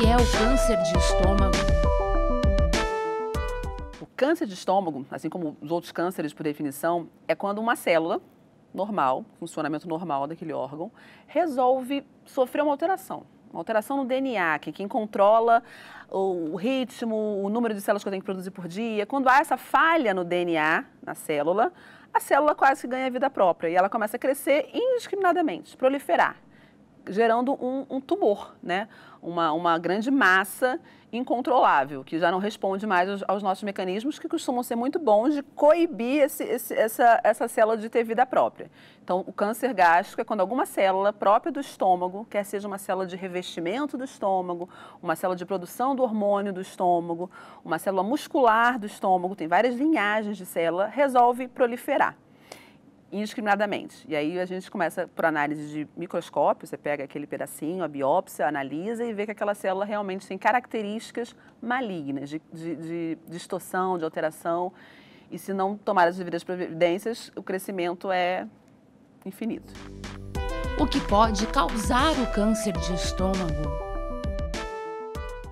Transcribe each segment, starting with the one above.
que é o câncer de estômago? O câncer de estômago, assim como os outros cânceres por definição, é quando uma célula normal, funcionamento normal daquele órgão, resolve sofrer uma alteração. Uma alteração no DNA, que é quem controla o ritmo, o número de células que eu tenho que produzir por dia. Quando há essa falha no DNA, na célula, a célula quase que ganha vida própria e ela começa a crescer indiscriminadamente, proliferar gerando um, um tumor, né? Uma, uma, grande massa incontrolável, que já não responde mais aos, aos, nossos mecanismos, que costumam ser muito bons de coibir esse, esse, essa, essa célula de ter vida própria. Então, o câncer gástrico é quando alguma célula própria do estômago, quer seja uma célula de revestimento do estômago, uma célula de produção do hormônio do estômago, uma célula muscular do estômago, tem várias linhagens de célula, resolve proliferar indiscriminadamente. E aí a gente começa por análise de microscópio, você pega aquele pedacinho, a biópsia, analisa e vê que aquela célula realmente tem características malignas, de, de, de distorção, de alteração. E se não tomar as devidas providências, o crescimento é infinito. O que pode causar o câncer de estômago?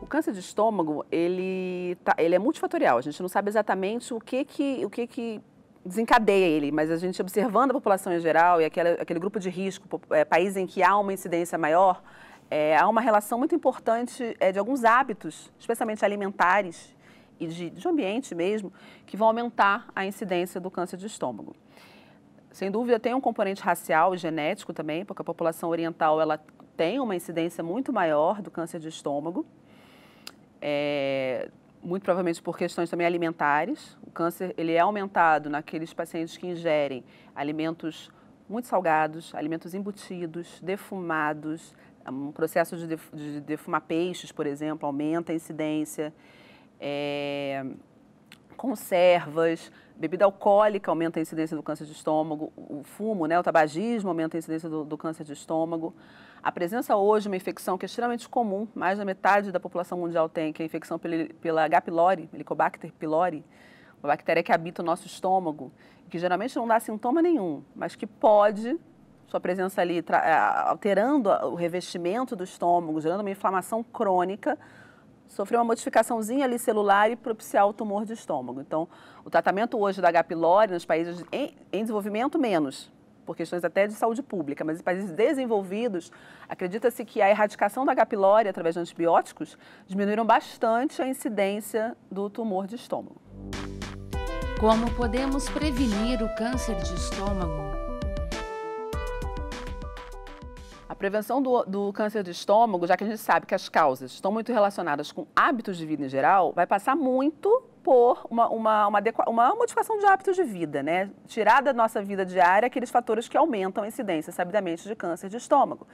O câncer de estômago, ele, tá, ele é multifatorial. A gente não sabe exatamente o que que, o que, que desencadeia ele, mas a gente observando a população em geral e aquele, aquele grupo de risco, é, país em que há uma incidência maior, é, há uma relação muito importante é, de alguns hábitos, especialmente alimentares e de, de ambiente mesmo, que vão aumentar a incidência do câncer de estômago. Sem dúvida, tem um componente racial e genético também, porque a população oriental ela tem uma incidência muito maior do câncer de estômago. É, muito provavelmente por questões também alimentares. O câncer ele é aumentado naqueles pacientes que ingerem alimentos muito salgados, alimentos embutidos, defumados. É um processo de, def, de defumar peixes, por exemplo, aumenta a incidência. É, conservas, bebida alcoólica aumenta a incidência do câncer de estômago, o fumo, né, o tabagismo aumenta a incidência do, do câncer de estômago. A presença hoje de uma infecção que é extremamente comum, mais da metade da população mundial tem, que é a infecção pela, pela H. pylori, Helicobacter pylori, uma bactéria que habita o nosso estômago, que geralmente não dá sintoma nenhum, mas que pode, sua presença ali eh, alterando o revestimento do estômago, gerando uma inflamação crônica, sofreu uma modificaçãozinha ali celular e propiciar o tumor de estômago. Então, o tratamento hoje da H. pylori nos países em, em desenvolvimento, menos, por questões até de saúde pública, mas em países desenvolvidos, acredita-se que a erradicação da H. pylori através de antibióticos diminuíram bastante a incidência do tumor de estômago. Como podemos prevenir o câncer de estômago? prevenção do, do, câncer de estômago, já que a gente sabe que as causas estão muito relacionadas com hábitos de vida em geral, vai passar muito por uma, uma, uma, uma modificação de hábitos de vida, né? Tirar da nossa vida diária aqueles fatores que aumentam a incidência, sabidamente, de câncer de estômago.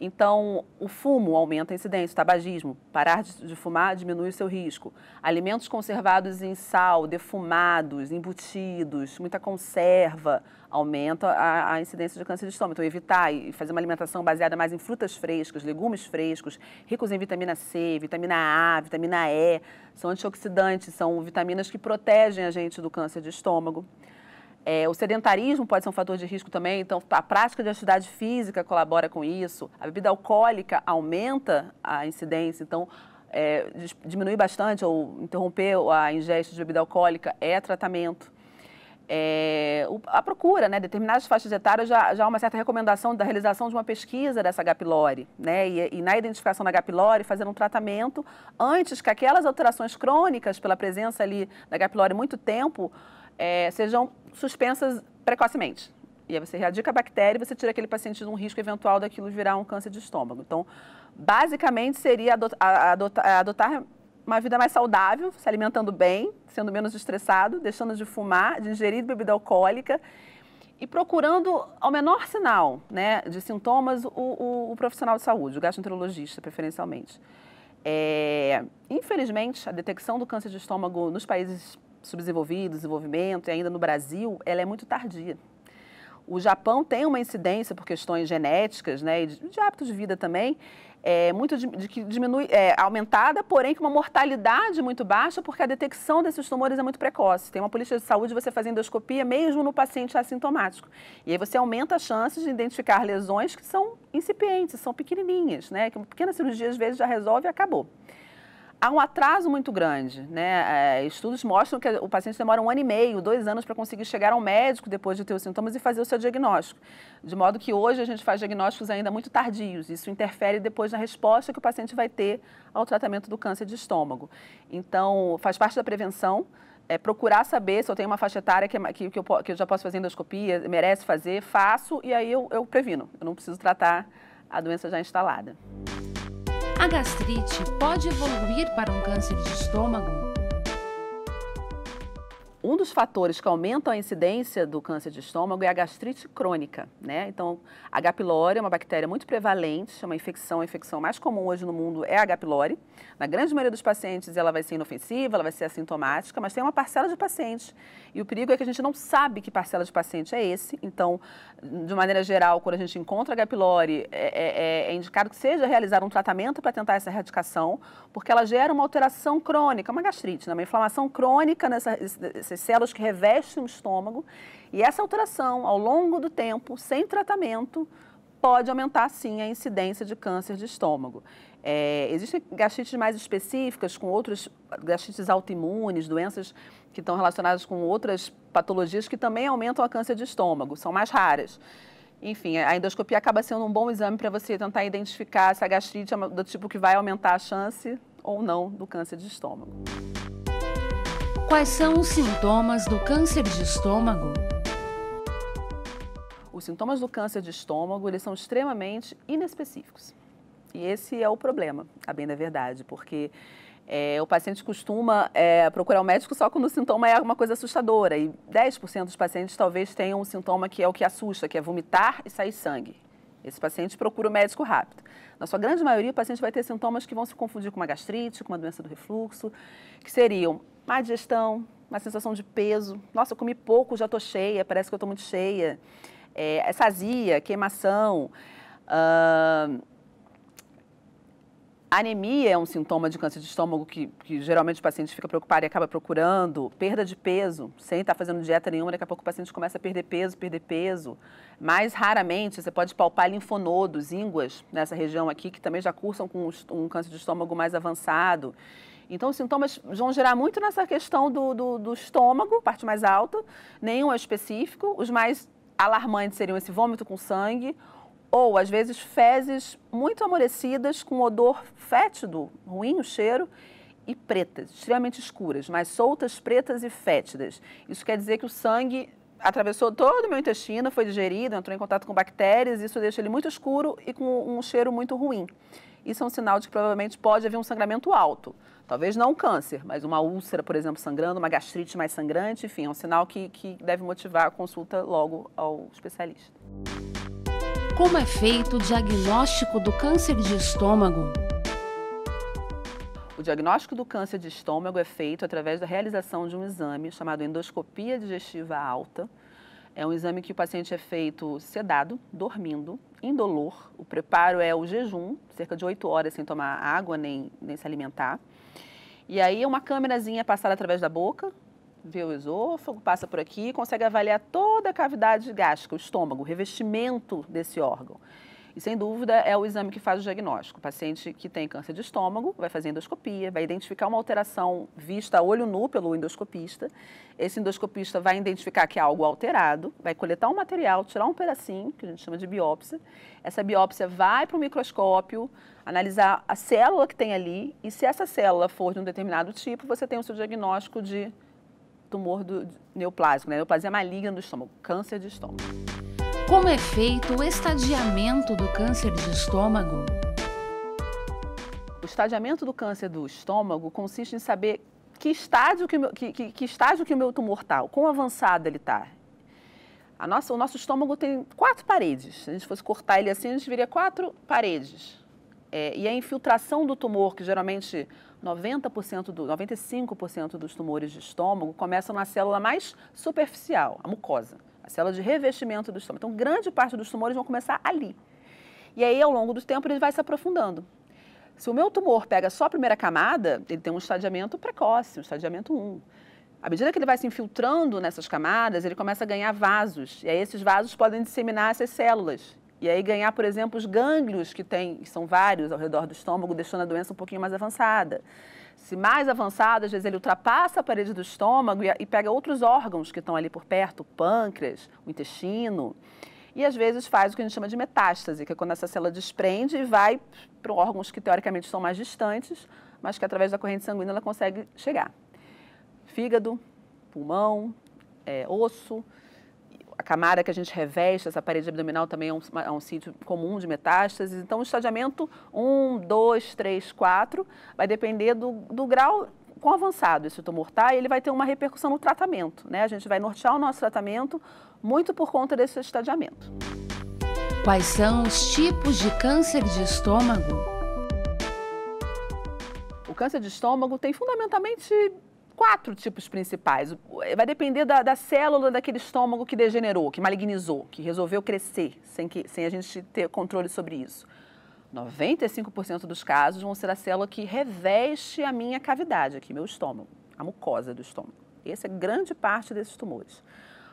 Então, o fumo aumenta a incidência, o tabagismo. Parar de fumar diminui o seu risco. Alimentos conservados em sal, defumados, embutidos, muita conserva, aumenta a, a incidência de câncer de estômago. Então, evitar e fazer uma alimentação baseada mais em frutas frescas, legumes frescos, ricos em vitamina C, vitamina A, vitamina E, são antioxidantes, são vitaminas que protegem a gente do câncer de estômago. É, o sedentarismo pode ser um fator de risco também, então a prática de atividade física colabora com isso. A bebida alcoólica aumenta a incidência, então é, diminuir bastante ou interromper a ingesta de bebida alcoólica é tratamento. É, a procura, né? Determinadas faixas etárias já, já há uma certa recomendação da realização de uma pesquisa dessa H. pylori, né? E, e na identificação da H. pylori, fazer um tratamento antes que aquelas alterações crônicas pela presença ali da H. pylori muito tempo é, sejam suspensas precocemente. E aí você erradica a bactéria e você tira aquele paciente de um risco eventual daquilo virar um câncer de estômago. Então, basicamente seria adotar, adotar, adotar uma vida mais saudável, se alimentando bem, sendo menos estressado, deixando de fumar, de ingerir bebida alcoólica e procurando, ao menor sinal né, de sintomas, o, o, o profissional de saúde, o gastroenterologista, preferencialmente. É, infelizmente, a detecção do câncer de estômago nos países subdesenvolvido, desenvolvimento, e ainda no Brasil, ela é muito tardia. O Japão tem uma incidência por questões genéticas, né, e de, de hábitos de vida também, é, muito de, de que diminui, é, aumentada, porém com uma mortalidade muito baixa, porque a detecção desses tumores é muito precoce. Tem uma polícia de saúde, você faz endoscopia mesmo no paciente assintomático. E aí você aumenta as chances de identificar lesões que são incipientes, são pequenininhas, né, que uma pequena cirurgia às vezes já resolve e acabou há um atraso muito grande. Né? É, estudos mostram que o paciente demora um ano e meio, dois anos para conseguir chegar ao médico depois de ter os sintomas e fazer o seu diagnóstico. De modo que hoje a gente faz diagnósticos ainda muito tardios. Isso interfere depois na resposta que o paciente vai ter ao tratamento do câncer de estômago. Então, faz parte da prevenção. É procurar saber se eu tenho uma faixa etária que, é que, que, eu, que eu, já posso fazer endoscopia, merece fazer, faço e aí eu, eu previno. Eu não preciso tratar a doença já instalada. A gastrite pode evoluir para um câncer de estômago? Um dos fatores que aumentam a incidência do câncer de estômago é a gastrite crônica, né? Então, a H. pylori é uma bactéria muito prevalente, é uma infecção, a infecção mais comum hoje no mundo é a H. pylori. Na grande maioria dos pacientes ela vai ser inofensiva, ela vai ser assintomática, mas tem uma parcela de pacientes. E o perigo é que a gente não sabe que parcela de paciente é esse. Então, de maneira geral, quando a gente encontra H. pylori, é, é, é indicado que seja realizar um tratamento para tentar essa erradicação, porque ela gera uma alteração crônica, uma gastrite, né? uma inflamação crônica nessa, nessa as células que revestem o estômago. E essa alteração, ao longo do tempo, sem tratamento, pode aumentar sim a incidência de câncer de estômago. É, existem gastrites mais específicas, com outros gastrites autoimunes, doenças que estão relacionadas com outras patologias que também aumentam a câncer de estômago, são mais raras. Enfim, a endoscopia acaba sendo um bom exame para você tentar identificar se a gastrite é do tipo que vai aumentar a chance ou não do câncer de estômago. Quais são os sintomas do câncer de estômago? Os sintomas do câncer de estômago eles são extremamente inespecíficos. E esse é o problema, a bem da verdade, porque é, o paciente costuma é, procurar o um médico só quando o sintoma é alguma coisa assustadora. E 10% dos pacientes talvez tenham um sintoma que é o que assusta, que é vomitar e sair sangue. Esse paciente procura o médico rápido. Na sua grande maioria, o paciente vai ter sintomas que vão se confundir com uma gastrite, com uma doença do refluxo, que seriam má digestão, uma sensação de peso. Nossa, eu comi pouco, já estou cheia, parece que eu estou muito cheia. É, é sazia, queimação. Uh, anemia é um sintoma de câncer de estômago que, que, geralmente o paciente fica preocupado e acaba procurando. Perda de peso, sem estar tá fazendo dieta nenhuma, daqui a pouco o paciente começa a perder peso, perder peso. Mais raramente, você pode palpar linfonodos, ínguas, nessa região aqui, que também já cursam com um câncer de estômago mais avançado. Então, os sintomas vão gerar muito nessa questão do, do, do estômago, parte mais alta, nenhum é específico. Os mais alarmantes seriam esse vômito com sangue, ou às vezes fezes muito amolecidas com odor fétido, ruim o cheiro, e pretas, extremamente escuras, mas soltas, pretas e fétidas. Isso quer dizer que o sangue atravessou todo o meu intestino, foi digerido, entrou em contato com bactérias, isso deixa ele muito escuro e com um cheiro muito ruim isso é um sinal de que provavelmente pode haver um sangramento alto. Talvez não um câncer, mas uma úlcera, por exemplo, sangrando, uma gastrite mais sangrante, enfim, é um sinal que, que deve motivar a consulta logo ao especialista. Como é feito o diagnóstico do câncer de estômago? O diagnóstico do câncer de estômago é feito através da realização de um exame chamado endoscopia digestiva alta, é um exame que o paciente é feito sedado, dormindo, indolor. O preparo é o jejum, cerca de 8 horas sem tomar água nem, nem se alimentar. E aí uma câmerazinha passada através da boca, vê o esôfago, passa por aqui, consegue avaliar toda a cavidade gástrica, o estômago, o revestimento desse órgão. E sem dúvida é o exame que faz o diagnóstico. O paciente que tem câncer de estômago vai fazer endoscopia, vai identificar uma alteração vista a olho nu pelo endoscopista. Esse endoscopista vai identificar que há é algo alterado, vai coletar um material, tirar um pedacinho, que a gente chama de biópsia. Essa biópsia vai para o microscópio, analisar a célula que tem ali e se essa célula for de um determinado tipo, você tem o seu diagnóstico de tumor do neoplásico, né? neoplasia maligna do estômago, câncer de estômago. Como é feito o estadiamento do câncer de estômago? O estadiamento do câncer do estômago consiste em saber que estágio que, meu, que, que, que estágio que o meu tumor está, quão avançado ele está. Nossa, o nosso estômago tem quatro paredes. Se a gente fosse cortar ele assim, a gente viria quatro paredes. É, e a infiltração do tumor, que geralmente 90% do, 95% dos tumores de estômago começam na célula mais superficial, a mucosa a célula de revestimento do estômago. Então, grande parte dos tumores vão começar ali. E aí, ao longo do tempo, ele vai se aprofundando. Se o meu tumor pega só a primeira camada, ele tem um estadiamento precoce, um estadiamento 1. À medida que ele vai se infiltrando nessas camadas, ele começa a ganhar vasos. E aí esses vasos podem disseminar essas células. E aí ganhar, por exemplo, os gânglios que tem, que são vários ao redor do estômago, deixando a doença um pouquinho mais avançada se mais avançado, às vezes ele ultrapassa a parede do estômago e, e pega outros órgãos que estão ali por perto, o pâncreas, o intestino. E às vezes faz o que a gente chama de metástase, que é quando essa célula desprende e vai para órgãos que teoricamente estão mais distantes, mas que através da corrente sanguínea ela consegue chegar. Fígado, pulmão, é, osso camada que a gente reveste, essa parede abdominal também é um, é um sítio comum de metástases. Então, o estadiamento 1, 2, 3, 4 vai depender do, do grau quão avançado esse tumor está, e ele vai ter uma repercussão no tratamento. Né? A gente vai nortear o nosso tratamento muito por conta desse estadiamento. Quais são os tipos de câncer de estômago? O câncer de estômago tem fundamentalmente quatro tipos principais. Vai depender da, da, célula daquele estômago que degenerou, que malignizou, que resolveu crescer sem, que, sem a gente ter controle sobre isso. 95% dos casos vão ser a célula que reveste a minha cavidade aqui, meu estômago, a mucosa do estômago. Essa é grande parte desses tumores.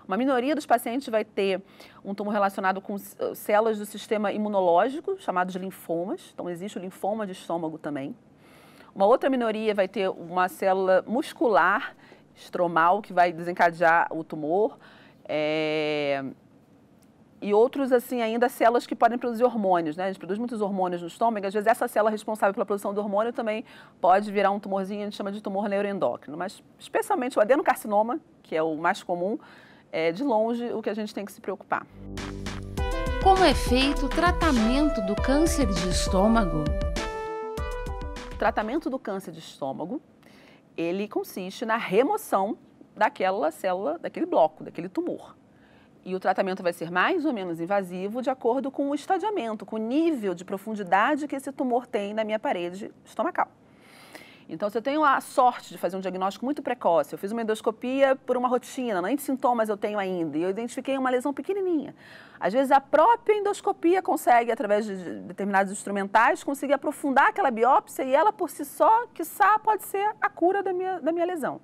Uma minoria dos pacientes vai ter um tumor relacionado com células do sistema imunológico, chamados linfomas. Então, existe o linfoma de estômago também, uma outra minoria vai ter uma célula muscular estromal que vai desencadear o tumor. É... E outros, assim, ainda células que podem produzir hormônios, né? A gente produz muitos hormônios no estômago, às vezes essa célula responsável pela produção do hormônio também pode virar um tumorzinho, a gente chama de tumor neuroendócrino. Mas, especialmente o adenocarcinoma, que é o mais comum, é de longe o que a gente tem que se preocupar. Como é feito o tratamento do câncer de estômago? O tratamento do câncer de estômago, ele consiste na remoção daquela célula, daquele bloco, daquele tumor. E o tratamento vai ser mais ou menos invasivo de acordo com o estadiamento, com o nível de profundidade que esse tumor tem na minha parede estomacal. Então, se eu tenho a sorte de fazer um diagnóstico muito precoce, eu fiz uma endoscopia por uma rotina, é nem sintomas eu tenho ainda, e eu identifiquei uma lesão pequenininha. Às vezes, a própria endoscopia consegue, através de determinados instrumentais, conseguir aprofundar aquela biópsia e ela, por si só, quiçá, pode ser a cura da minha, da minha lesão.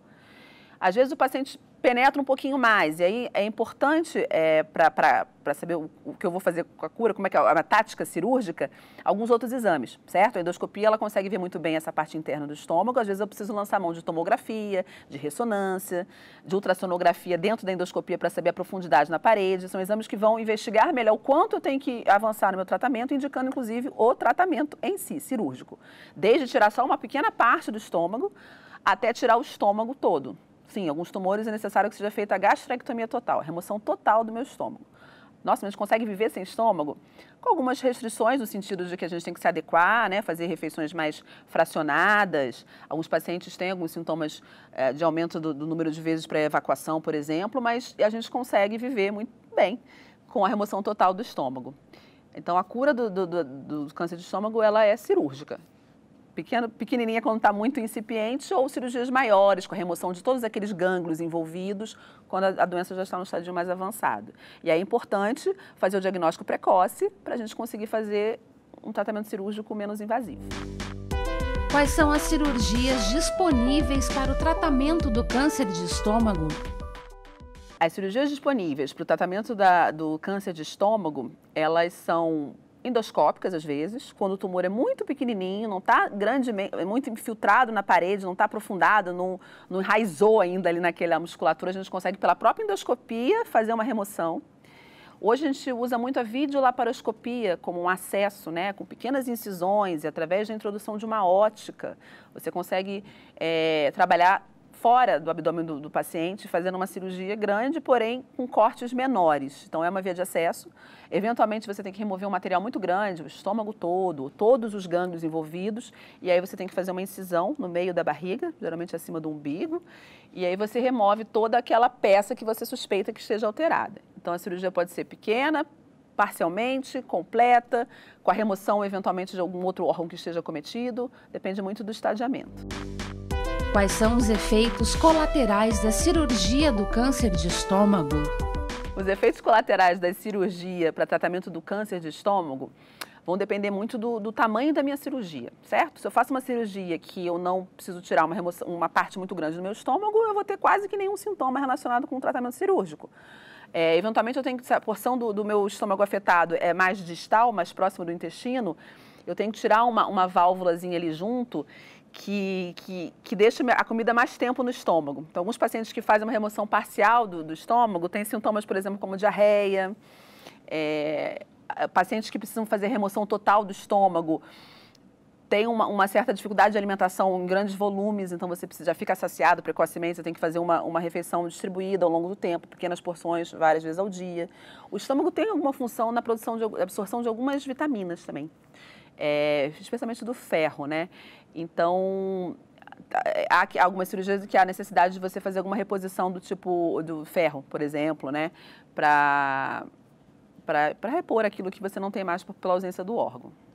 Às vezes, o paciente penetra um pouquinho mais, e aí é importante é, eh, para para saber o, o, que eu vou fazer com a cura, como é que é a tática cirúrgica, alguns outros exames, certo? A endoscopia ela consegue ver muito bem essa parte interna do estômago, às vezes eu preciso lançar mão de tomografia, de ressonância, de ultrassonografia dentro da endoscopia para saber a profundidade na parede. São exames que vão investigar melhor o quanto eu tenho que avançar no meu tratamento, indicando inclusive o tratamento em si, cirúrgico. Desde tirar só uma pequena parte do estômago até tirar o estômago todo. Sim, alguns tumores é necessário que seja feita a gastrectomia total, a remoção total do meu estômago nossa, mas consegue viver sem estômago? Com algumas restrições, no sentido de que a gente tem que se adequar, né? fazer refeições mais fracionadas. Alguns pacientes têm alguns sintomas é, de aumento do, do número de vezes para evacuação, por exemplo, mas a gente consegue viver muito bem com a remoção total do estômago. Então, a cura do, do, do, do, câncer de estômago ela é cirúrgica pequeno, pequenininha quando está muito incipiente, ou cirurgias maiores, com a remoção de todos aqueles gânglios envolvidos, quando a, a doença já está no estágio mais avançado. E é importante fazer o diagnóstico precoce para a gente conseguir fazer um tratamento cirúrgico menos invasivo. Quais são as cirurgias disponíveis para o tratamento do câncer de estômago? As cirurgias disponíveis para o tratamento da, do câncer de estômago, elas são endoscópicas às vezes, quando o tumor é muito pequenininho, não está grandemente, é muito infiltrado na parede, não está aprofundado, não, não enraizou ainda ali naquela musculatura, a gente consegue pela própria endoscopia fazer uma remoção. Hoje a gente usa muito a videolaparoscopia como um acesso, né, com pequenas incisões e através da introdução de uma ótica, você consegue é, trabalhar fora do abdômen do, do paciente, fazendo uma cirurgia grande, porém com cortes menores. Então é uma via de acesso. Eventualmente você tem que remover um material muito grande, o estômago todo, todos os gânglios envolvidos, e aí você tem que fazer uma incisão no meio da barriga, geralmente acima do umbigo, e aí você remove toda aquela peça que você suspeita que esteja alterada. Então a cirurgia pode ser pequena, parcialmente, completa, com a remoção eventualmente de algum outro órgão que esteja cometido, depende muito do estadiamento. Quais são os efeitos colaterais da cirurgia do câncer de estômago? Os efeitos colaterais da cirurgia para tratamento do câncer de estômago vão depender muito do, do, tamanho da minha cirurgia, certo? Se eu faço uma cirurgia que eu não preciso tirar uma, remoção, uma parte muito grande do meu estômago, eu vou ter quase que nenhum sintoma relacionado com o tratamento cirúrgico. É, eventualmente, eu tenho que, se a porção do, do, meu estômago afetado é mais distal, mais próximo do intestino, eu tenho que tirar uma, uma válvulazinha ali junto que, que, que deixa a comida mais tempo no estômago. Então, alguns pacientes que fazem uma remoção parcial do, do estômago têm sintomas, por exemplo, como diarreia. É, pacientes que precisam fazer remoção total do estômago têm uma, uma, certa dificuldade de alimentação em grandes volumes, então você precisa, já fica saciado precocemente, você tem que fazer uma, uma refeição distribuída ao longo do tempo, pequenas porções, várias vezes ao dia. O estômago tem alguma função na produção de absorção de algumas vitaminas também é, especialmente do ferro, né? Então, há algumas cirurgias que há necessidade de você fazer alguma reposição do tipo do ferro, por exemplo, né? Para repor aquilo que você não tem mais pela ausência do órgão.